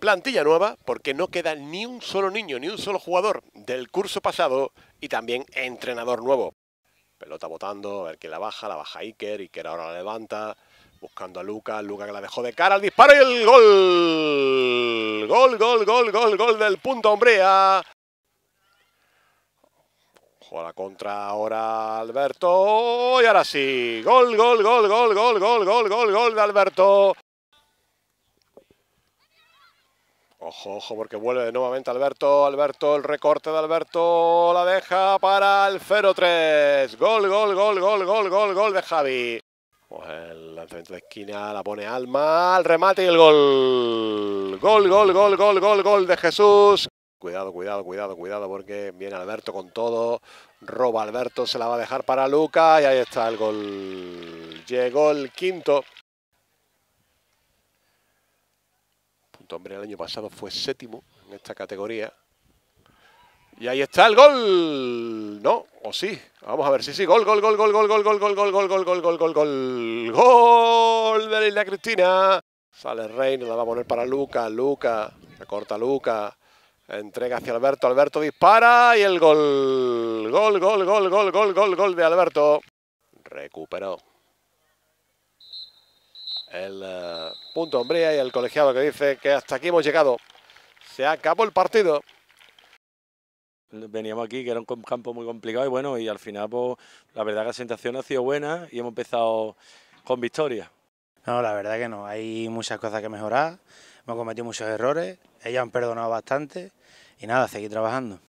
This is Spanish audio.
Plantilla nueva porque no queda ni un solo niño, ni un solo jugador del curso pasado y también entrenador nuevo. Pelota botando, a ver que la baja, la baja Iker, Iker ahora la levanta, buscando a Luca, Luca que la dejó de cara al disparo y el gol. Gol, gol, gol, gol, gol del punto hombrea. juega la contra ahora Alberto y ahora sí. Gol, gol, gol, gol, gol, gol, gol, gol, gol de Alberto. Ojo, ojo, porque vuelve nuevamente Alberto, Alberto, el recorte de Alberto, la deja para el 0-3. Gol, gol, gol, gol, gol, gol, gol de Javi. Pues el lanzamiento de esquina, la pone Alma, el remate y el gol. Gol, gol, gol, gol, gol, gol de Jesús. Cuidado, cuidado, cuidado, cuidado, porque viene Alberto con todo. Roba Alberto, se la va a dejar para Lucas, y ahí está el gol. Llegó el quinto. Hombre el año pasado fue séptimo en esta categoría. Y ahí está el gol. No, o sí. Vamos a ver, sí, sí. Gol, gol, gol, gol, gol, gol, gol, gol, gol, gol, gol, gol, gol, gol, gol. Gol de Isla Cristina. Sale Reina, la va a poner para Luca. Luca, corta Luca. Entrega hacia Alberto. Alberto dispara y el gol. Gol, gol, gol, gol, gol, gol, gol de Alberto. Recuperó el eh, punto hombría y el colegiado que dice que hasta aquí hemos llegado. Se acabó el partido. Veníamos aquí, que era un campo muy complicado y bueno, y al final pues, la verdad que la sensación ha sido buena y hemos empezado con victoria. No, la verdad que no, hay muchas cosas que mejorar, hemos cometido muchos errores, ellos han perdonado bastante y nada, seguir trabajando.